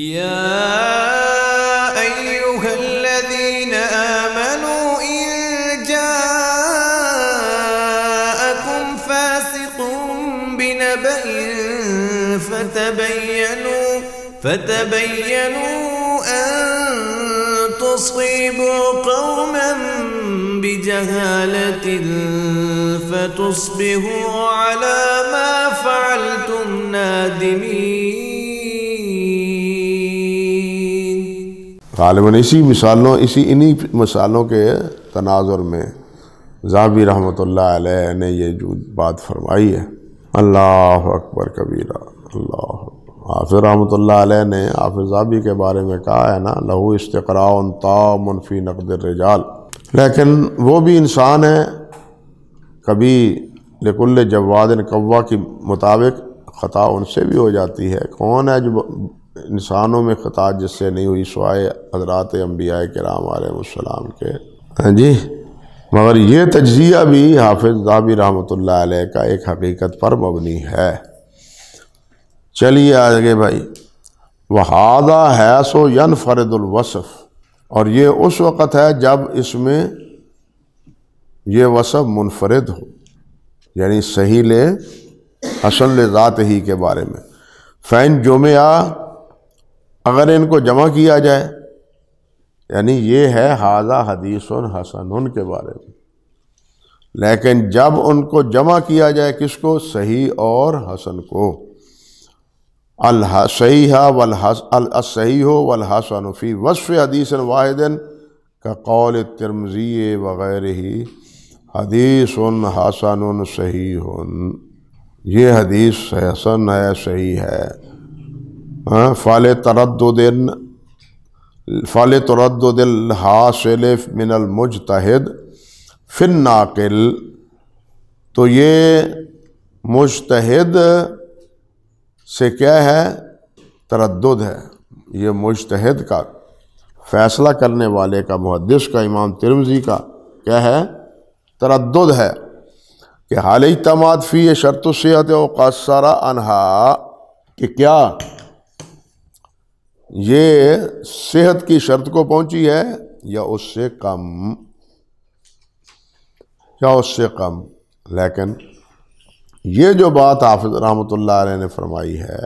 يا أيها الذين آمنوا إن جاءكم فاسق بنبأ فتبينوا فتبينوا أن تصيبوا قوما بجهالة فتصبحوا على ما فعلتم نادمين غالباً اسی مثالوں اسی انہی مثالوں کے تناظر میں زابی رحمۃ اللہ علیہ نے یہ جو بات فرمائی ہے اللہ اکبر کبیرہ اللہ حافظ رحمۃ اللہ علیہ نے حافظ ظابی کے بارے میں کہا ہے نا لہو اشتقراً تا منفی نقد الرجال لیکن وہ بھی انسان ہے کبھی لکل جواد الجوادن کے مطابق خطا ان سے بھی ہو جاتی ہے کون ہے جو انسانوں میں خطا جس سے نہیں ہوئی سوائے حضرات انبیاء کرام علیہ السلام کے ہاں جی مگر یہ تجزیہ بھی حافظ رحمت اللہ علیہ کا ایک حقیقت پر مبنی ہے چلیے آگے بھائی وادا ہے سوین فرد اور یہ اس وقت ہے جب اس میں یہ وصف منفرد ہو یعنی صحیح لے اصل ذات ہی کے بارے میں فین جُمِعَا اگر ان کو جمع کیا جائے یعنی یہ ہے حاضہ حدیث حسن کے بارے میں لیکن جب ان کو جمع کیا جائے کس کو صحیح اور حسن کو الح صحیح ولحس صحیح ہو والحسن فی وصف حدیث واحد کا قول ترمزی وغیرہ ہی حدیث حسن صحیح یہ حدیث حسن ہے صحیح ہے فال ہاں، ترد فال تردد الحاصل من المجتہد فن ناقل تو یہ مجتہد سے کیا ہے تردد ہے یہ مجتہد کا فیصلہ کرنے والے کا محدث کا امام ترمزی کا کیا ہے تردد ہے کہ حال اعتماد فی شرط شرط صحت و قصرہ انہا کہ کیا یہ صحت کی شرط کو پہنچی ہے یا اس سے کم یا اس سے کم لیکن یہ جو بات حافظ رحمت اللہ علیہ نے فرمائی ہے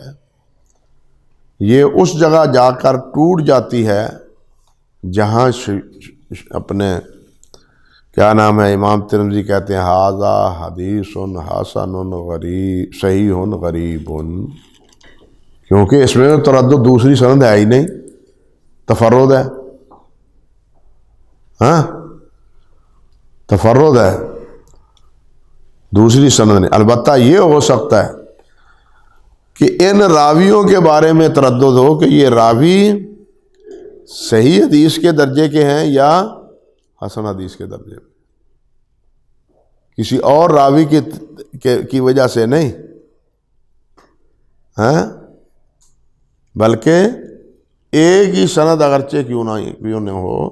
یہ اس جگہ جا کر ٹوٹ جاتی ہے جہاں اپنے کیا نام ہے امام ترمزی کہتے ہیں حاضہ حدیث حسن غریب صحیح غریب کیونکہ اس میں تردد دوسری سند ہے ہی نہیں تفرد ہے ہاں تفرد ہے دوسری سند نہیں البتہ یہ ہو سکتا ہے کہ ان راویوں کے بارے میں تردد ہو کہ یہ راوی صحیح حدیث کے درجے کے ہیں یا حسن حدیث کے درجے میں کسی اور راوی کی وجہ سے نہیں ہاں بلکہ ایک ہی سند اگرچہ کیوں نہ کیوں نہ ہو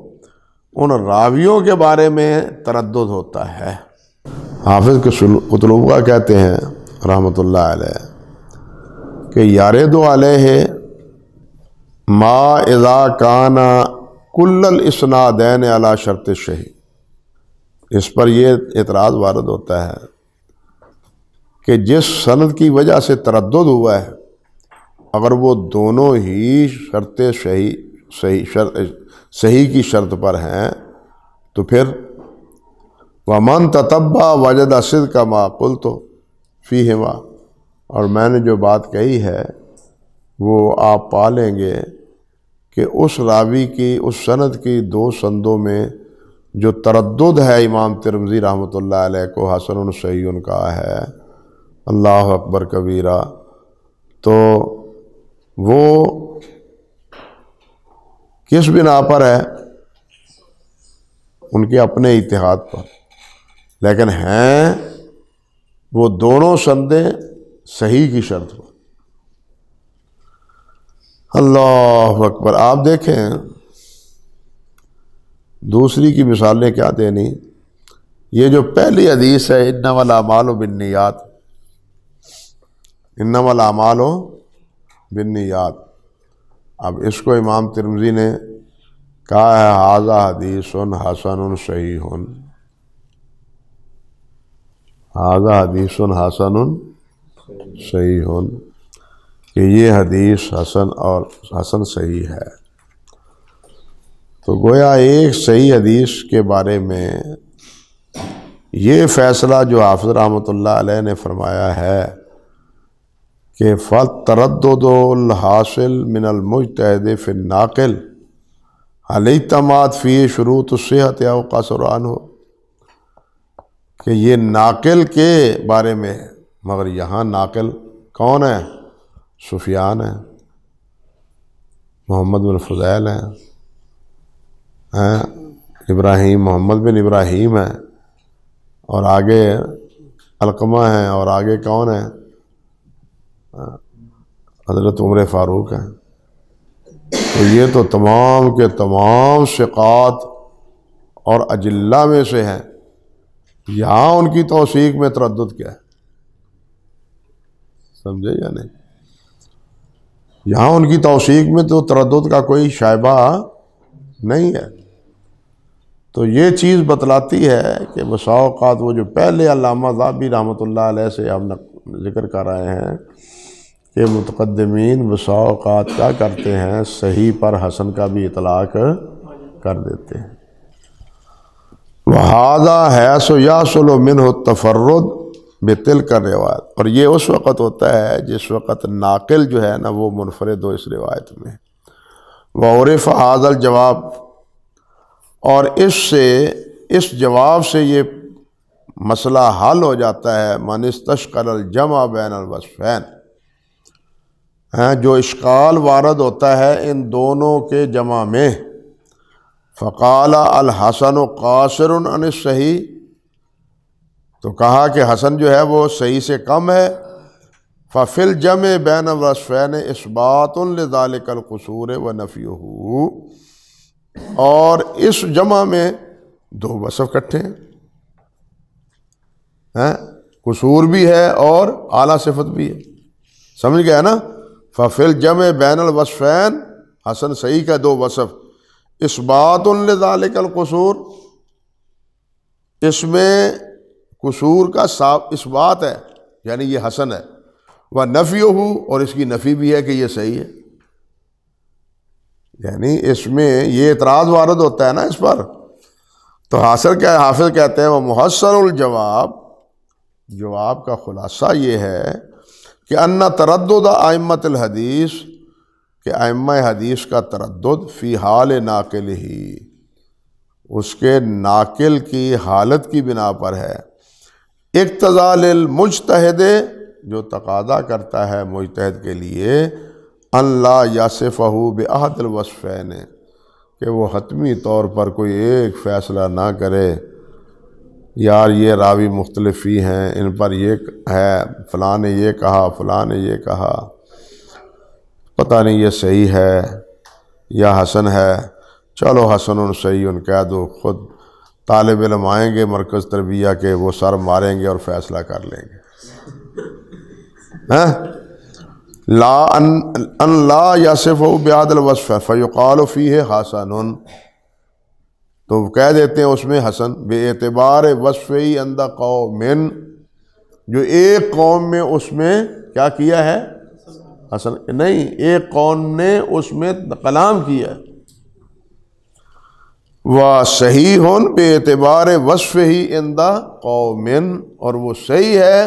ان راویوں کے بارے میں تردد ہوتا ہے حافظ کے قطلوبہ کہتے ہیں رحمۃ اللہ علیہ کہ یار دو علیہ ما ما کانا کل اسنا دین اعلیٰ شرط شہی اس پر یہ اعتراض وارد ہوتا ہے کہ جس سند کی وجہ سے تردد ہوا ہے اگر وہ دونوں ہی شرط صحیح صحیح شرط صحیح کی شرط پر ہیں تو پھر ومن من تطبا وجد اسد کا ماں تو فی ہوا اور میں نے جو بات کہی ہے وہ آپ پا لیں گے کہ اس راوی کی اس سند کی دو سندوں میں جو تردد ہے امام ترمزی رحمۃ اللہ علیہ کو حسن السعین کا ہے اللہ اکبر کبیرہ تو کس بنا پر ہے ان کے اپنے اتحاد پر لیکن ہیں وہ دونوں سندیں صحیح کی شرط پر اللہ اکبر آپ دیکھیں دوسری کی مثالیں کیا دینی یہ جو پہلی حدیث ہے والا مال و بنیات ان والا مال و بنیات اب اس کو امام ترمزی نے کہا ہے حاضہ حدیث ان حسن ان صحیح ان حاضہ حدیث ان حسن صحیح ان کہ یہ حدیث حسن اور حسن صحیح ہے تو گویا ایک صحیح حدیث کے بارے میں یہ فیصلہ جو حافظ رحمۃ اللہ علیہ نے فرمایا ہے کہ فت ترد الحاصل من المجحد فر ناقل علی تماد فی شروع صحت یا سرعان ہو کہ یہ ناقل کے بارے میں مگر یہاں ناقل کون ہے سفیان ہے محمد بن فضیل ہیں ہاں، ابراہیم محمد بن ابراہیم ہیں اور آگے علقمہ ہیں اور آگے کون ہیں ہاں۔ حضرت عمر فاروق ہیں تو یہ تو تمام کے تمام شقات اور اجلہ میں سے ہیں یہاں ان کی توثیق میں تردد کیا ہے سمجھے یا نہیں یہاں ان کی توثیق میں تو تردد کا کوئی شائبہ نہیں ہے تو یہ چیز بتلاتی ہے کہ بسا اوقات وہ جو پہلے علامہ ذابی رحمۃ اللہ علیہ سے ہم ذکر کر رہے ہیں کہ متقدمین بسا اوقات کیا کرتے ہیں صحیح پر حسن کا بھی اطلاق کر دیتے ہیں وہادہ ہے سو یا سلو منہ تفرد بے تل کا روایت اور یہ اس وقت ہوتا ہے جس وقت ناقل جو ہے نا وہ منفرد ہو اس روایت میں وعرف عرف حاضل جواب اور اس سے اس جواب سے یہ مسئلہ حل ہو جاتا ہے منسط کر الجما بین الوصفین این ہاں، جو اشقال وارد ہوتا ہے ان دونوں کے جمع میں فقال الحسن و قاصر ان صحیح تو کہا کہ حسن جو ہے وہ صحیح سے کم ہے ففل جم الرسفین اس بات الکل القصور و نفی اور اس جمع میں دو وصف کٹھے ہیں ہاں، قصور بھی ہے اور اعلیٰ صفت بھی ہے سمجھ گیا نا ففل جم بین الوصفین حسن صحیح کا دو وصف اس بات الزالک القصور اس میں قصور کا اس بات ہے یعنی یہ حسن ہے وہ نفی ہو اور اس کی نفی بھی ہے کہ یہ صحیح ہے یعنی اس میں یہ اعتراض وارد ہوتا ہے نا اس پر تو حاصل کیا حافظ کہتے ہیں وہ محسر الجواب جواب کا خلاصہ یہ ہے کہ انا تردد آئمت الحدیث کہ آئمہ حدیث کا تردد فی حال ناقل ہی اس کے ناقل کی حالت کی بنا پر ہے اقتضال المجتہد جو تقاضہ کرتا ہے مجتہد کے لیے اللہ یاسفہ صفہ بہد الوصفین کہ وہ حتمی طور پر کوئی ایک فیصلہ نہ کرے یار یہ راوی مختلف ہی ہیں ان پر یہ ہے فلاں نے یہ کہا فلاں نے یہ کہا پتہ نہیں یہ صحیح ہے یا حسن ہے چلو حسن ان صحیح ان کہہ دو خود طالب علم آئیں گے مرکز تربیہ کے وہ سر ماریں گے اور فیصلہ کر لیں گے ہاں؟ لا ان لا یا صف بیاد الوصف فیقال فی ہے حسن تو کہہ دیتے ہیں اس میں حسن بے اعتبار وصف ہی اندہ قوم جو ایک قوم میں اس میں کیا کیا ہے حسن نہیں ایک قوم نے اس میں کلام کیا ہے وہ صحیح ہون بے اعتبار وصف ہی اندہ قومن اور وہ صحیح ہے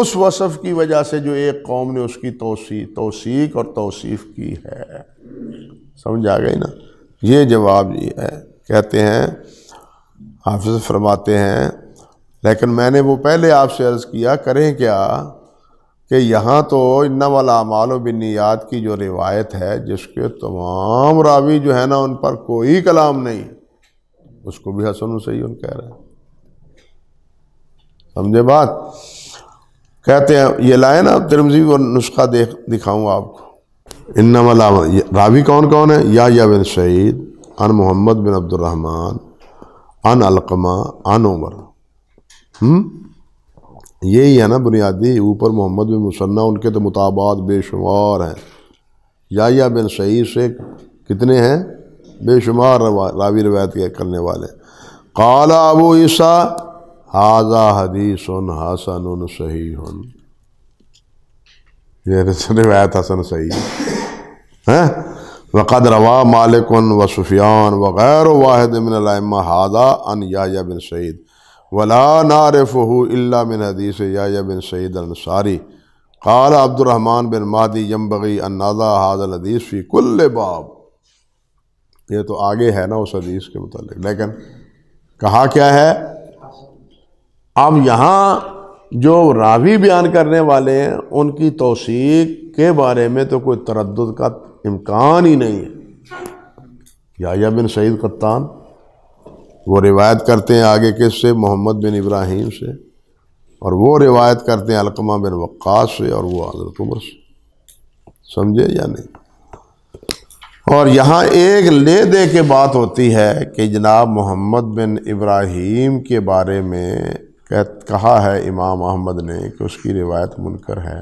اس وصف کی وجہ سے جو ایک قوم نے اس کی توسیع توثیق اور توصیف کی ہے سمجھ آ گئی نا یہ جواب یہ ہے کہتے ہیں حافظ فرماتے ہیں لیکن میں نے وہ پہلے آپ سے عرض کیا کریں کیا کہ یہاں تو ان و بنیاد کی جو روایت ہے جس کے تمام راوی جو ہے نا ان پر کوئی کلام نہیں اس کو بھی حسن و ان کہہ رہے ہیں سمجھے بات کہتے ہیں یہ لائے نا ترمزی کو نسخہ دیکھ دکھاؤں آپ کو ان راوی کون کون ہے یا یا سعید ان محمد بن عبد الرحمن عن علقمہ ان عمر یہی ہے نا بنیادی اوپر محمد بن مصنح کے تو مطابعات بے شمار ہیں یا بن صحیح سے کتنے ہیں بے شمار راوی روایت کے کرنے والے قال ابو عیسیٰ حاضہ حدیث حسن صحیح یہ روایت حسن صحیح ہے ہاں؟ وقد روا مالک و سفیان وغیر واحد من الائمہ ہادا ان یا بن سعید ولا الا من حدیث یا بن سعید الصاری عبد الرحمن بن مادی یمبغی ان نادا حاد فی کل باب یہ تو آگے ہے نا اس حدیث کے متعلق لیکن کہا کیا ہے اب یہاں جو راوی بیان کرنے والے ہیں ان کی توثیق کے بارے میں تو کوئی تردد کا امکان ہی نہیں ہے یا بن سعید قطان وہ روایت کرتے ہیں آگے کس سے محمد بن ابراہیم سے اور وہ روایت کرتے ہیں علقمہ بن وقاص سے اور وہ حضرت عمر سے سمجھے یا نہیں اور یہاں ایک لے دے کے بات ہوتی ہے کہ جناب محمد بن ابراہیم کے بارے میں کہا ہے امام احمد نے کہ اس کی روایت منکر ہے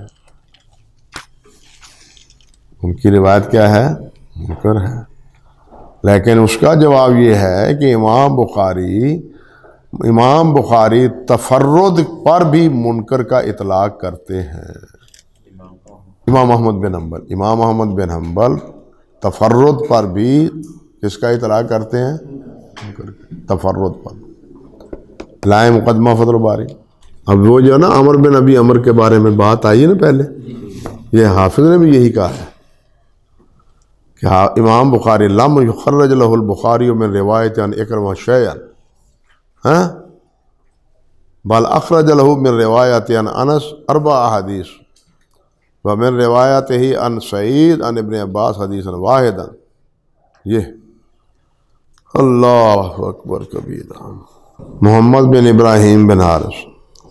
ان کی روایت کیا ہے منکر ہے لیکن اس کا جواب یہ ہے کہ امام بخاری امام بخاری تفرد پر بھی منکر کا اطلاق کرتے ہیں امام محمد بن حنبل امام محمد بن حنبل تفرد پر بھی کس کا اطلاع کرتے ہیں تفرد پر لائے مقدمہ فضل باری اب وہ جو ہے نا امر بن ابی امر کے بارے میں بات آئی ہے نا پہلے یہ حافظ نے بھی یہی کہا ہے کہ ہاں امام بخاری لم یخرج جلح البخاری من روایت اکرم و شیعن ہاں بل اخرج جلحو من روایت ان انس اربع حدیث ومن روایت ہی ان سعید ان ابن عباس حدیث واحدا ان یہ اللہ اکبر کبی محمد بن ابراہیم بن حارث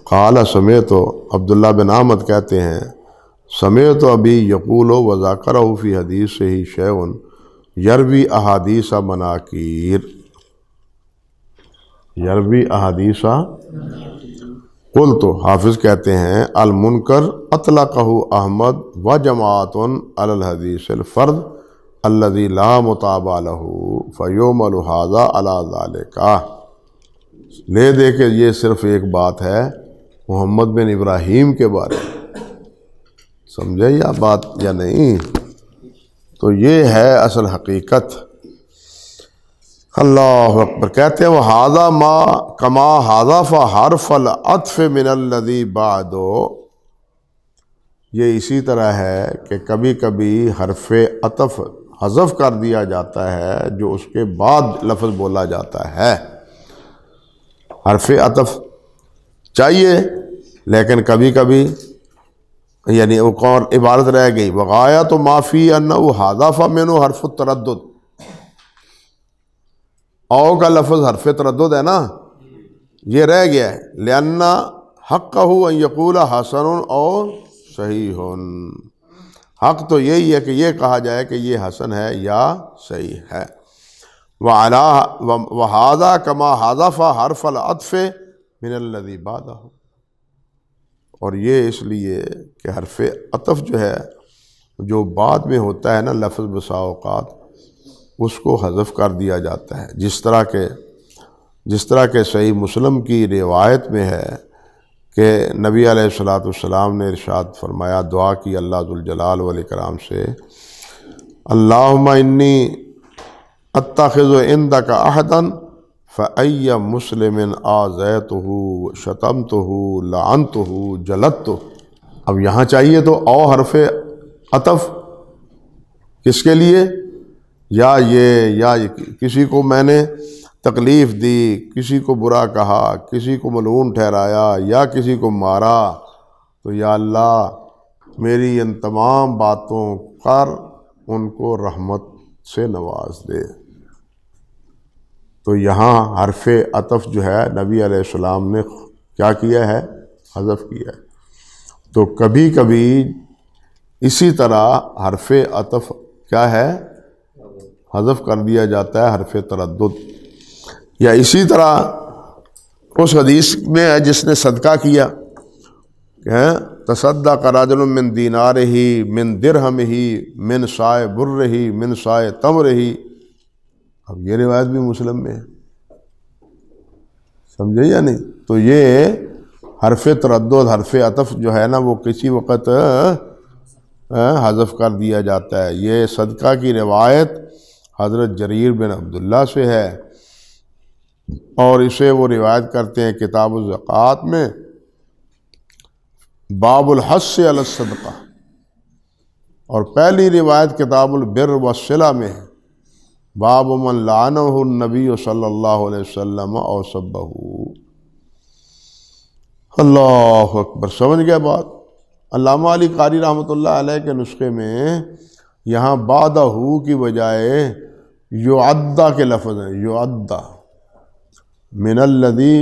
قال سمیتو عبداللہ بن آمد کہتے ہیں سمیت ابھی یقول و وضاکر فی حدیث سے ہی یروی احادیث مناکیر یروی احادیث قل تو حافظ کہتے ہیں المنکر اطلقہ احمد و جماعتن الحدیث الفرد اللذی لا مطابع لہو فیومل ملحاظ اللہ ذالکہ لے دے کہ یہ صرف ایک بات ہے محمد بن ابراہیم کے بارے میں سمجھے یا بات یا نہیں تو یہ ہے اصل حقیقت اللہ اکبر کہتے ہیں وہ ہاضا ما کما ہاضف حرفل عطف من الدی بہ یہ اسی طرح ہے کہ کبھی کبھی حرف عطف حذف کر دیا جاتا ہے جو اس کے بعد لفظ بولا جاتا ہے حرف عطف چاہیے لیکن کبھی کبھی یعنی وہ اور عبارت رہ گئی وغایا تو معافی انا و حادافہ مین و حرف تردد او کا لفظ حرف تردد ہے نا یہ رہ گیا ہے لنّا حق کا ہو یقول حسن او صحیح حق تو یہی ہے کہ یہ کہا جائے کہ یہ حسن ہے یا صحیح ہے وہ اعلیٰ و حاضہ کما حاضف حرف العطف من اللہ بادہ اور یہ اس لیے کہ حرف عطف جو ہے جو بعد میں ہوتا ہے نا لفظ بسا اوقات اس کو حذف کر دیا جاتا ہے جس طرح کے جس طرح کے صحیح مسلم کی روایت میں ہے کہ نبی علیہ السلاۃ والسلام نے ارشاد فرمایا دعا کی اللہ الجلال علیہ کرام سے اللہ انی اتخذ و این کا آہداً فعیا مسلم آزے تو ہو شتم تو ہو لنت ہو جلت اب یہاں چاہیے تو او حرف عطف کس کے لیے یا یہ یا کسی کو میں نے تکلیف دی کسی کو برا کہا کسی کو ملون ٹھہرایا یا کسی کو مارا تو یا اللہ میری ان تمام باتوں کر ان کو رحمت سے نواز دے تو یہاں حرف عطف جو ہے نبی علیہ السلام نے کیا کیا ہے حذف کیا ہے تو کبھی کبھی اسی طرح حرف عطف کیا ہے حذف کر دیا جاتا ہے حرف تردد یا اسی طرح اس حدیث میں ہے جس نے صدقہ کیا کہ تصدا کراجل من دینار ہی من درہم ہی من سائے بر رہی من سائے تم رہی اب یہ روایت بھی مسلم میں ہے سمجھے یا نہیں تو یہ حرف تردد حرف عطف جو ہے نا وہ کسی وقت حذف کر دیا جاتا ہے یہ صدقہ کی روایت حضرت جریر بن عبداللہ سے ہے اور اسے وہ روایت کرتے ہیں کتاب الزکوٰۃ میں باب الحس الصدقہ اور پہلی روایت کتاب البر البروصلہ میں ہے باب من لعنه النبی صلی اللہ علیہ وسلم او سبہو اللہ اکبر سمجھ گیا بات علامہ علی قاری رحمۃ اللہ علیہ کے نسخے میں یہاں بادہ کی بجائے یعدہ کے لفظ ہیں یعدہ من الذی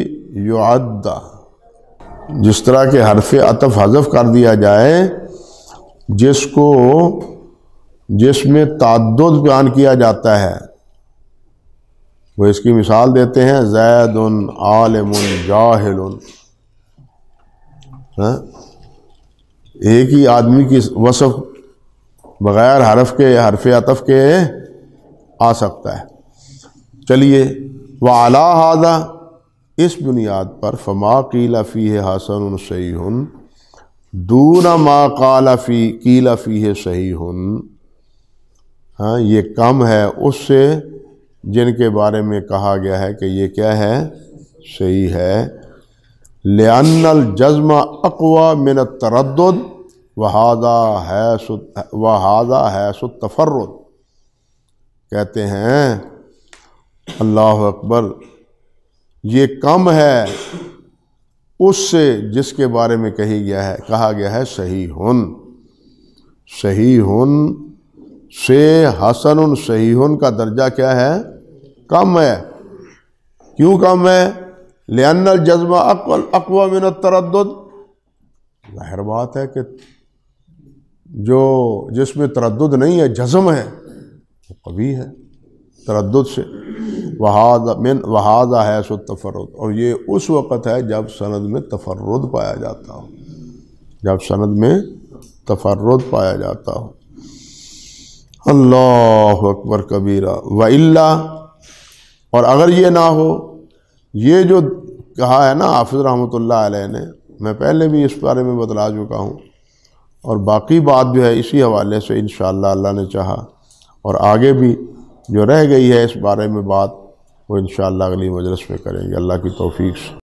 یعدہ جس طرح کے حرف عطف حذف کر دیا جائے جس کو جس میں تعدد بیان کیا جاتا ہے وہ اس کی مثال دیتے ہیں زید عالم جاہل ہاں؟ ایک ہی آدمی کی وصف بغیر حرف کے حرف عطف کے آ سکتا ہے چلیے وہ ہادہ اس بنیاد پر فما ہے حسن ما قال فی قیلا قیل ہے صحیح ہاں یہ کم ہے اس سے جن کے بارے میں کہا گیا ہے کہ یہ کیا ہے صحیح ہے لنل الجزم اقوا من ترد و ہے ست ہے ستفرد کہتے ہیں اللہ اکبر یہ کم ہے اس سے جس کے بارے میں کہی گیا ہے کہا گیا ہے صحیح ہن صحیح ہن سے حسن صحیح ہن کا درجہ کیا ہے کم ہے کیوں کم ہے لینا جذبہ اقوا من ترد ظاہر بات ہے کہ جو جس میں تردد نہیں ہے جزم ہے وہ قوی ہے تردد سے وہ تفرد اور یہ اس وقت ہے جب سند میں تفرد پایا جاتا ہو جب سند میں تفرد پایا جاتا ہو اللہ اکبر و اللہ اور اگر یہ نہ ہو یہ جو کہا ہے نا آفظ رحمۃ اللہ علیہ نے میں پہلے بھی اس بارے میں بتلا چکا ہوں اور باقی بات جو ہے اسی حوالے سے انشاءاللہ اللہ نے چاہا اور آگے بھی جو رہ گئی ہے اس بارے میں بات وہ انشاءاللہ اگلی مجلس میں کریں گے اللہ کی توفیق سے